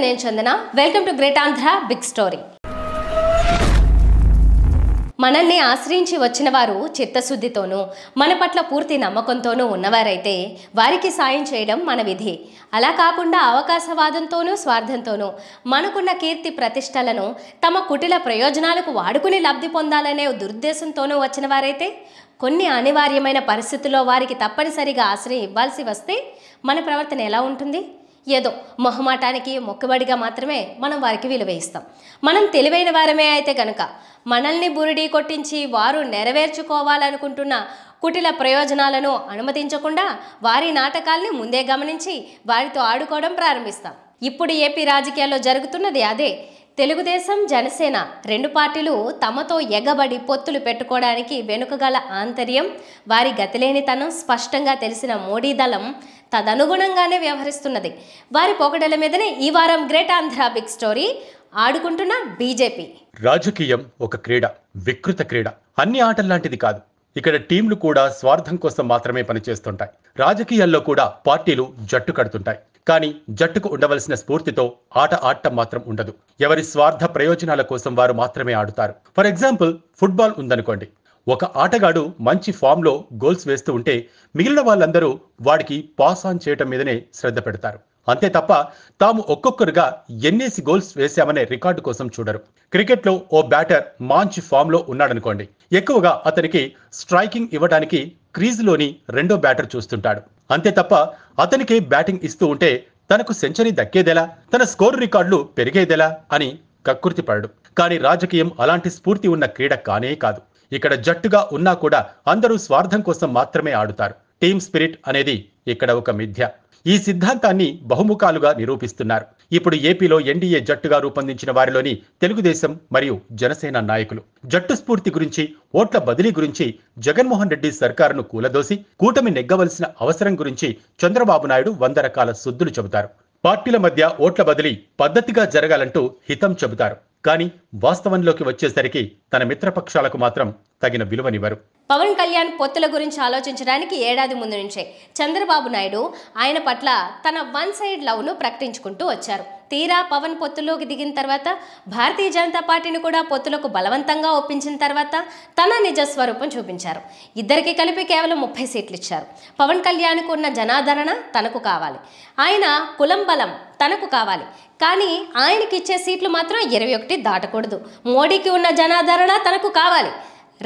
నమస్తే నేను Chandana welcome to great Andhra big story మనల్ని ఆశ్రయించి వచ్చిన వారు చిత్తశుద్ధితోనూ మన పట్ల పూర్తి నమ్మకంతోనూ ఉన్నవారైతే వారికి సాయం చేయడం మన విధి అలా కాకుండా అవకాశవాదంతోనూ స్వార్థంతోనూ మనకున్న కీర్తి ప్రతిష్టలను తమ కుటిల ప్రయోజనాలకు వాడుకుని లబ్ధి పొందాలనే దురుద్దేశంతోనూ వచ్చిన వారైతే కొన్ని అనివార్యమైన పరిస్థితుల్లో వారికి తప్పనిసరిగా ఆశ్రయం ఇవ్వాల్సి వస్తే మన ప్రవర్తన ఎలా ఉంటుంది ఏదో మొహమాటానికి మొక్కబడిగా మాత్రమే మనం వారికి విలువ ఇస్తాం మనం తెలివైన వారమే అయితే కనుక మనల్ని బురిడి కొట్టించి వారు నెరవేర్చుకోవాలనుకుంటున్న కుటిల ప్రయోజనాలను అనుమతించకుండా వారి నాటకాల్ని ముందే గమనించి వారితో ఆడుకోవడం ప్రారంభిస్తాం ఇప్పుడు ఏపీ రాజకీయాల్లో జరుగుతున్నది అదే తెలుగుదేశం జనసేన రెండు పార్టీలు తమతో ఎగబడి పొత్తులు పెట్టుకోవడానికి వెనుకగల ఆంతర్యం వారి గతిలేనితనం స్పష్టంగా తెలిసిన మోడీ దళం తదనుగుణంగానే వ్యవహరిస్తున్నది వారి పోగడల మీదనే ఈ వారం గ్రేట్ ఆంధ్ర బిగ్ స్టోరీ ఆడుకుంటున్న బీజేపీ రాజకీయం ఒక క్రీడ వికృత క్రీడ అన్ని ఆటల్లాంటిది కాదు ఇక్కడ టీంలు కూడా స్వార్థం కోసం మాత్రమే పనిచేస్తుంటాయి రాజకీయాల్లో కూడా పార్టీలు జట్టు కడుతుంటాయి కానీ జట్టుకు ఉండవలసిన స్ఫూర్తితో ఆట ఆడటం మాత్రం ఉండదు ఎవరి స్వార్థ ప్రయోజనాల కోసం వారు మాత్రమే ఆడుతారు ఫర్ ఎగ్జాంపుల్ ఫుట్బాల్ ఉందనుకోండి ఒక ఆటగాడు మంచి ఫామ్లో గోల్స్ వేస్తూ ఉంటే మిగిలిన వాళ్ళందరూ వాడికి పాస్ ఆన్ చేయటం మీదనే శ్రద్ధ పెడతారు అంతే తప్ప తాము ఒక్కొక్కరుగా ఎన్నేసి గోల్స్ వేశామనే రికార్డు కోసం చూడరు క్రికెట్లో ఓ బ్యాటర్ మంచి ఫామ్లో ఉన్నాడనుకోండి ఎక్కువగా అతనికి స్ట్రైకింగ్ ఇవ్వడానికి క్రీజ్లోని రెండో బ్యాటర్ చూస్తుంటాడు అంతే తప్ప అతనికే బ్యాటింగ్ ఇస్తూ ఉంటే తనకు సెంచరీ దక్కేదెలా తన స్కోర్ రికార్డులు పెరిగేదెలా అని కక్కుర్తి పడడు కానీ రాజకీయం అలాంటి స్ఫూర్తి ఉన్న క్రీడ కానే కాదు ఇక్కడ జట్టుగా ఉన్నా కూడా అందరూ స్వార్థం కోసం మాత్రమే ఆడుతారు టీమ్ స్పిరిట్ అనేది ఇక్కడ ఒక మిథ్య ఈ సిద్ధాంతాన్ని బహుముఖాలుగా నిరూపిస్తున్నారు ఇప్పుడు ఏపీలో ఎన్డీఏ జట్టుగా రూపొందించిన వారిలోని తెలుగుదేశం మరియు జనసేన నాయకులు జట్టు స్ఫూర్తి గురించి ఓట్ల బదిలీ గురించి జగన్మోహన్ రెడ్డి సర్కారును కూలదోసి కూటమి నెగ్గవలసిన అవసరం గురించి చంద్రబాబు నాయుడు వంద రకాల సుద్దులు చెబుతారు పార్టీల మధ్య ఓట్ల బదిలీ పద్ధతిగా జరగాలంటూ హితం చెబుతారు కానీ వాస్తవంలోకి వచ్చేసరికి తన మిత్రపక్షాలకు మాత్రం తగిన విలువనివ్వరు పవన్ కళ్యాణ్ పొత్తుల గురించి ఆలోచించడానికి ఏడాది ముందు నుంచే చంద్రబాబు నాయుడు ఆయన పట్ల తన వన్ సైడ్ లవ్ను ప్రకటించుకుంటూ వచ్చారు తీరా పవన్ పొత్తులోకి దిగిన తర్వాత భారతీయ జనతా పార్టీని కూడా పొత్తులకు బలవంతంగా ఒప్పించిన తర్వాత తన నిజ స్వరూపం చూపించారు ఇద్దరికి కలిపి కేవలం ముప్పై సీట్లు ఇచ్చారు పవన్ కళ్యాణ్కు ఉన్న జనాదరణ తనకు కావాలి ఆయన కులం బలం తనకు కావాలి కానీ ఆయనకి ఇచ్చే సీట్లు మాత్రం ఇరవై ఒకటి దాటకూడదు మోడీకి ఉన్న జనాదరణ తనకు కావాలి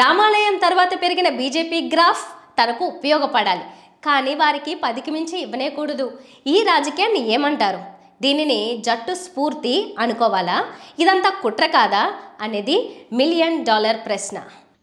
రామాలయం తర్వాత పెరిగిన బీజేపీ గ్రాఫ్ తనకు ఉపయోగపడాలి కానీ వారికి పదికి మించి ఇవ్వనేకూడదు ఈ రాజకీయాన్ని ఏమంటారు దీనిని జట్టు స్ఫూర్తి అనుకోవాలా ఇదంతా కుట్ర కాదా అనేది మిలియన్ డాలర్ ప్రశ్న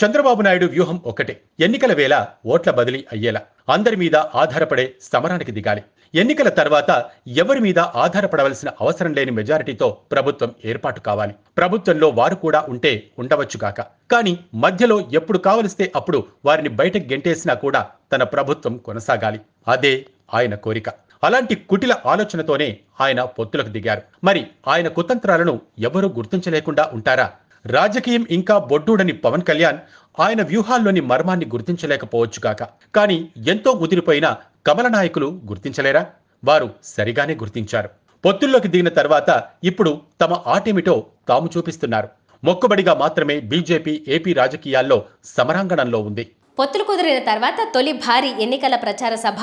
చంద్రబాబు నాయుడు వ్యూహం ఒకటే ఎన్నికల వేళ ఓట్ల బదిలీ అయ్యేలా అందరి మీద ఆధారపడే సమరానికి దిగాలి ఎన్నికల తర్వాత ఎవరి మీద ఆధారపడవలసిన అవసరం లేని మెజారిటీతో ప్రభుత్వం ఏర్పాటు కావాలి ప్రభుత్వంలో వారు కూడా ఉంటే ఉండవచ్చుగాక కానీ మధ్యలో ఎప్పుడు కావలిస్తే అప్పుడు వారిని బయటకు గెంటేసినా కూడా తన ప్రభుత్వం కొనసాగాలి అదే ఆయన కోరిక అలాంటి కుటిల ఆలోచనతోనే ఆయన పొత్తులకు దిగారు మరి ఆయన కుతంత్రాలను ఎవరూ గుర్తించలేకుండా ఉంటారా రాజకీయం ఇంకా బొడ్డూడని పవన్ కళ్యాణ్ ఆయన వ్యూహాల్లోని మర్మాన్ని గుర్తించలేకపోవచ్చు కాక కానీ ఎంతో ఉదిరిపోయిన కమల నాయకులు గుర్తించలేరా వారు సరిగానే గుర్తించారు పొత్తుల్లోకి దిగిన తర్వాత ఇప్పుడు తమ ఆటేమిటో తాము చూపిస్తున్నారు మొక్కుబడిగా మాత్రమే బీజేపీ ఏపీ రాజకీయాల్లో సమరాంగణంలో ఉంది పొత్తులు కుదిరిన తర్వాత తొలి భారీ ఎన్నికల ప్రచార సభ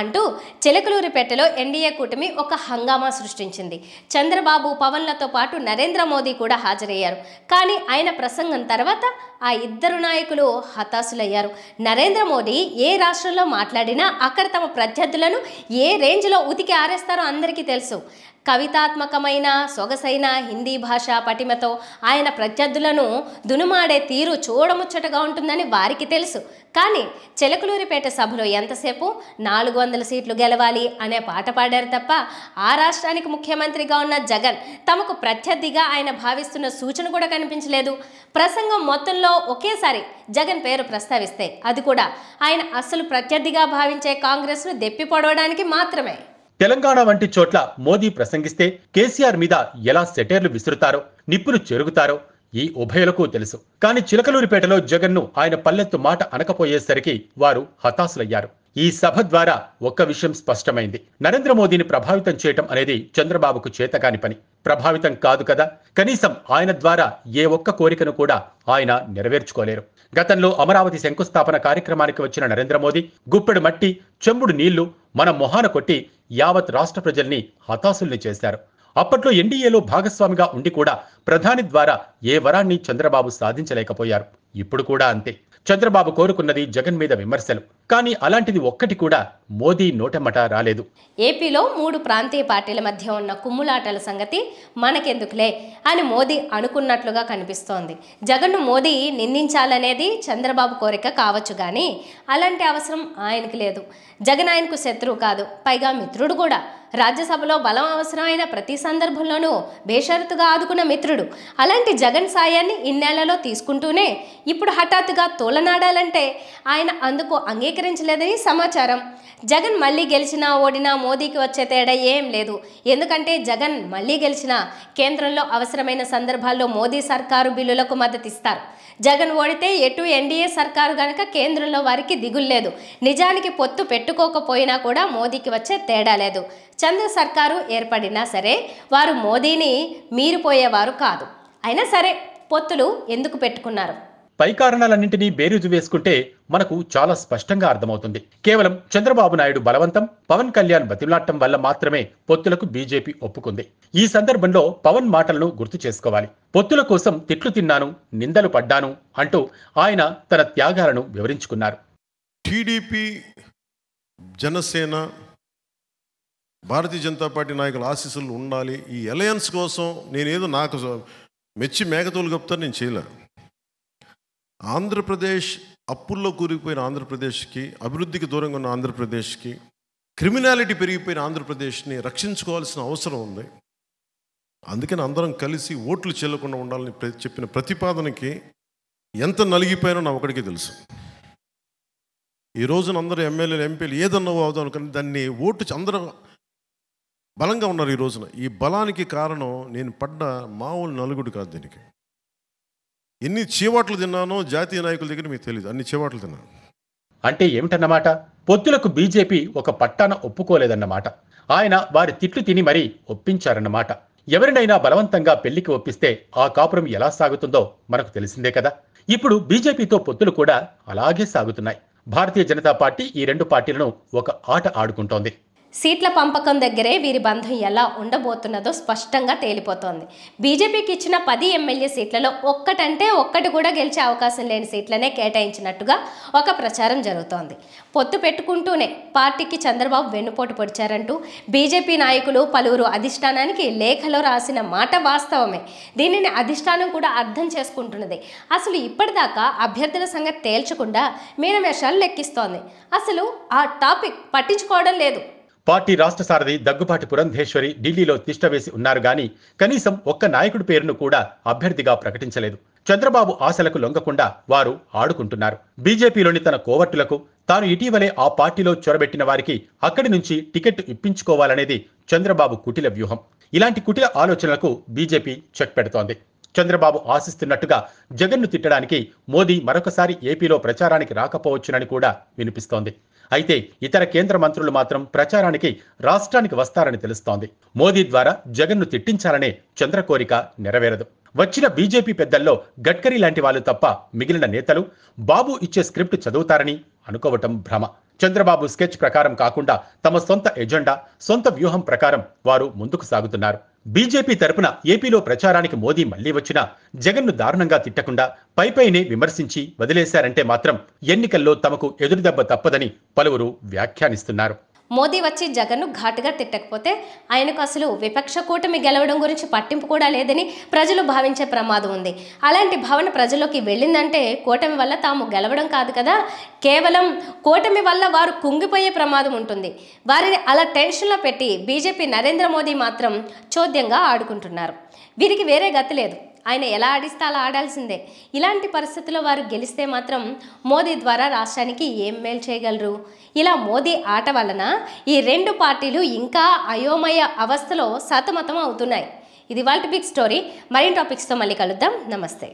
అంటూ చిలకలూరిపేటలో ఎన్డీఏ కూటమి ఒక హంగామా సృష్టించింది చంద్రబాబు పవన్లతో పాటు నరేంద్ర మోదీ కూడా హాజరయ్యారు కానీ ఆయన ప్రసంగం తర్వాత ఆ ఇద్దరు నాయకులు హతాశులయ్యారు నరేంద్ర మోదీ ఏ రాష్ట్రంలో మాట్లాడినా అక్కడ తమ ప్రత్యర్థులను ఏ రేంజ్లో ఉతికి ఆరేస్తారో అందరికీ తెలుసు కవితాత్మకమైన సొగసైన హిందీ భాషా పటిమతో ఆయన ప్రత్యర్థులను దునుమాడే తీరు చూడముచ్చటగా ఉంటుందని వారికి తెలుసు కానీ చిలకలూరిపేట సభలో ఎంతసేపు నాలుగు వందల సీట్లు గెలవాలి అనే పాట పాడారు తప్ప ఆ రాష్ట్రానికి ముఖ్యమంత్రిగా ఉన్న జగన్ తమకు ప్రత్యర్థిగా ఆయన భావిస్తున్న సూచన కూడా కనిపించలేదు ప్రసంగం మొత్తంలో ఒకేసారి జగన్ పేరు ప్రస్తావిస్తే అది కూడా ఆయన అసలు ప్రత్యర్థిగా భావించే కాంగ్రెస్ను దెప్పి పొడవడానికి మాత్రమే తెలంగాణ వంటి చోట్ల మోదీ ప్రసంగిస్తే కేసీఆర్ మీద ఎలా సెటైర్లు విసురుతారో నిప్పులు చెరుగుతారో ఈ ఉభయలకు తెలుసు కానీ చిలకలూరిపేటలో జగన్ను ఆయన పల్లెత్తు మాట అనకపోయేసరికి వారు హతాశులయ్యారు ఈ సభ ద్వారా ఒక్క విషయం స్పష్టమైంది నరేంద్ర మోదీని ప్రభావితం చేయటం అనేది చంద్రబాబుకు చేతకాని పని ప్రభావితం కాదు కదా కనీసం ఆయన ద్వారా ఏ ఒక్క కోరికను కూడా ఆయన నెరవేర్చుకోలేరు గతంలో అమరావతి శంకుస్థాపన కార్యక్రమానికి వచ్చిన నరేంద్ర మోదీ గుప్పెడు మట్టి చెంబుడు నీళ్లు మన మొహాన కొట్టి యావత్ రాష్ట్ర ప్రజల్ని హతాశుల్ని చేశారు అప్పట్లో ఎన్డీఏలో భాగస్వామిగా ఉండి కూడా ప్రధాని ద్వారా ఏ వరాన్ని చంద్రబాబు సాధించలేకపోయారు ఇప్పుడు కూడా అంతే చంద్రబాబు కోరుకున్నది జగన్ మీద విమర్శలు కానీ అలాంటిది ఒక్కటి కూడా మోదీ నోటమట రాలేదు ఏపీలో మూడు ప్రాంతీయ పార్టీల మధ్య ఉన్న కుమ్ములాటల సంగతి మనకెందుకులే అని మోదీ అనుకున్నట్లుగా కనిపిస్తోంది జగన్ను మోదీ నిందించాలనేది చంద్రబాబు కోరిక కావచ్చు కానీ అలాంటి అవసరం ఆయనకు లేదు జగన్ ఆయనకు శత్రువు కాదు పైగా మిత్రుడు కూడా రాజ్యసభలో బలం అవసరమైన ప్రతి సందర్భంలోనూ బేషరతుగా ఆదుకున్న మిత్రుడు అలాంటి జగన్ సాయాన్ని ఇన్నేళ్లలో తీసుకుంటూనే ఇప్పుడు హఠాత్తుగా తోలనాడాలంటే ఆయన అందుకు అంగీకరించలేదని సమాచారం జగన్ మళ్ళీ గెలిచినా ఓడినా మోదీకి వచ్చే తేడా ఏం లేదు ఎందుకంటే జగన్ మళ్ళీ గెలిచినా కేంద్రంలో అవసరమైన సందర్భాల్లో మోదీ సర్కారు బిల్లులకు మద్దతిస్తారు జగన్ ఓడితే ఎటు ఎన్డీఏ సర్కారు గనక కేంద్రంలో వారికి దిగుల్లేదు నిజానికి పొత్తు పెట్టుకోకపోయినా కూడా మోదీకి వచ్చే తేడా లేదు చంద్ర సర్కారు ఏర్పడినా సరే వారు మోదీని మీరిపోయేవారు కాదు అయినా సరే పొత్తులు ఎందుకు పెట్టుకున్నారు పై కారణాలన్నింటినీ బేరీజు వేసుకుంటే మనకు చాలా స్పష్టంగా అర్థమవుతుంది కేవలం చంద్రబాబు నాయుడు బలవంతం పవన్ కళ్యాణ్ బతిలాటం వల్ల మాత్రమే పొత్తులకు బీజేపీ ఒప్పుకుంది ఈ సందర్భంలో పవన్ మాటలను గుర్తు చేసుకోవాలి పొత్తుల కోసం తిట్లు తిన్నాను నిందలు పడ్డాను అంటూ ఆయన తన త్యాగాలను వివరించుకున్నారు టీడీపీ జనసేన భారతీయ జనతా పార్టీ నాయకుల ఆశీస్సులు ఉండాలి ఈ అలయన్స్ కోసం నేనేదో నాకు మెచ్చి మేకతోలు చెప్తాను నేను చేయలే ఆంధ్రప్రదేశ్ అప్పుల్లో కూరిగిపోయిన ఆంధ్రప్రదేశ్కి అభివృద్ధికి దూరంగా ఉన్న ఆంధ్రప్రదేశ్కి క్రిమినాలిటీ పెరిగిపోయిన ఆంధ్రప్రదేశ్ని రక్షించుకోవాల్సిన అవసరం ఉంది అందుకని అందరం కలిసి ఓట్లు చెల్లకుండా ఉండాలని చెప్పిన ప్రతిపాదనకి ఎంత నలిగిపోయినా నా ఒకడికి తెలుసు ఈ రోజున అందరూ ఎమ్మెల్యేలు ఎంపీలు ఏదన్నా అవుదాం అనుకుని దాన్ని ఓటు అందరూ బలంగా ఉన్నారు ఈ రోజున ఈ బలానికి కారణం నేను పడ్డ మామూలు నలుగుడు కాదు దీనికి ఎన్ని చీవాట్లు తిన్నానో జాతీయ నాయకుల దగ్గర మీకు తెలియదు అన్ని చీవాట్లు తిన్నాను అంటే ఏమిటన్నమాట పొత్తులకు బీజేపీ ఒక పట్టాన ఒప్పుకోలేదన్నమాట ఆయన వారి తిట్లు తిని మరీ ఒప్పించారన్నమాట ఎవరినైనా బలవంతంగా పెళ్లికి ఒప్పిస్తే ఆ కాపురం ఎలా సాగుతుందో మనకు తెలిసిందే కదా ఇప్పుడు బీజేపీతో పొత్తులు కూడా అలాగే సాగుతున్నాయి భారతీయ జనతా పార్టీ ఈ రెండు పార్టీలను ఒక ఆట ఆడుకుంటోంది సీట్ల పంపకం దగ్గరే వీరి బంధం ఎలా ఉండబోతున్నదో స్పష్టంగా తేలిపోతోంది బీజేపీకి ఇచ్చిన పది ఎమ్మెల్యే సీట్లలో ఒక్కటంటే ఒక్కటి కూడా గెలిచే అవకాశం లేని సీట్లనే కేటాయించినట్టుగా ఒక ప్రచారం జరుగుతోంది పొత్తు పెట్టుకుంటూనే పార్టీకి చంద్రబాబు వెన్నుపోటు పొడిచారంటూ బీజేపీ నాయకులు పలువురు అధిష్టానానికి లేఖలో రాసిన మాట వాస్తవమే దీనిని అధిష్టానం కూడా అర్థం చేసుకుంటున్నది అసలు ఇప్పటిదాకా అభ్యర్థుల సంగతి తేల్చకుండా మీనమేషాలు లెక్కిస్తోంది అసలు ఆ టాపిక్ పట్టించుకోవడం లేదు పార్టీ రాష్ట్ర సారథి దగ్గుపాటి పురంధేశ్వరి ఢిల్లీలో తిష్టవేసి ఉన్నారు గాని కనీసం ఒక్క నాయకుడి పేరును కూడా అభ్యర్థిగా ప్రకటించలేదు చంద్రబాబు ఆశలకు లొంగకుండా వారు ఆడుకుంటున్నారు బీజేపీలోని తన కోవర్టులకు తాను ఇటీవలే ఆ పార్టీలో చొరబెట్టిన వారికి అక్కడి నుంచి టికెట్ ఇప్పించుకోవాలనేది చంద్రబాబు కుటిల వ్యూహం ఇలాంటి కుటిల ఆలోచనలకు బీజేపీ చెక్ పెడుతోంది చంద్రబాబు ఆశిస్తున్నట్టుగా జగన్ను తిట్టడానికి మోదీ మరొకసారి ఏపీలో ప్రచారానికి రాకపోవచ్చునని కూడా వినిపిస్తోంది అయితే ఇతర కేంద్ర మంత్రులు మాత్రం ప్రచారానికి రాష్ట్రానికి వస్తారని తెలుస్తోంది మోదీ ద్వారా జగన్ను తిట్టించాలనే చంద్ర కోరిక నెరవేరదు వచ్చిన బీజేపీ పెద్దల్లో గడ్కరీ లాంటి వాళ్ళు తప్ప మిగిలిన నేతలు బాబు ఇచ్చే స్క్రిప్ట్ చదువుతారని అనుకోవటం భ్రమ చంద్రబాబు స్కెచ్ ప్రకారం కాకుండా తమ సొంత ఎజెండా సొంత వ్యూహం ప్రకారం వారు ముందుకు సాగుతున్నారు బీజేపీ తరపున ఏపీలో ప్రచారానికి మోదీ మళ్లీ వచ్చినా జగన్ను దారుణంగా తిట్టకుండా పైపైనే విమర్శించి వదిలేశారంటే మాత్రం ఎన్నికల్లో తమకు ఎదురుదెబ్బ తప్పదని పలువురు వ్యాఖ్యానిస్తున్నారు మోదీ వచ్చి జగన్ను ఘాటుగా తిట్టకపోతే ఆయనకు అసలు విపక్ష కూటమి గెలవడం గురించి పట్టింపు కూడా లేదని ప్రజలు భావించే ప్రమాదం ఉంది అలాంటి భావన ప్రజల్లోకి వెళ్ళిందంటే కూటమి వల్ల తాము గెలవడం కాదు కదా కేవలం కూటమి వల్ల వారు కుంగిపోయే ప్రమాదం ఉంటుంది వారిని అలా టెన్షన్లో పెట్టి బీజేపీ నరేంద్ర మోదీ మాత్రం చోద్యంగా ఆడుకుంటున్నారు వీరికి వేరే గతి లేదు ఆయన ఎలా ఆడిస్తే అలా ఆడాల్సిందే ఇలాంటి పరిస్థితుల్లో వారు గెలిస్తే మాత్రం మోదీ ద్వారా రాష్ట్రానికి ఏం మేలు చేయగలరు ఇలా మోదీ ఆట వలన ఈ రెండు పార్టీలు ఇంకా అయోమయ అవస్థలో సతమతం అవుతున్నాయి ఇది వాళ్ళ బిగ్ స్టోరీ మరిన్ని టాపిక్స్తో మళ్ళీ కలుద్దాం నమస్తే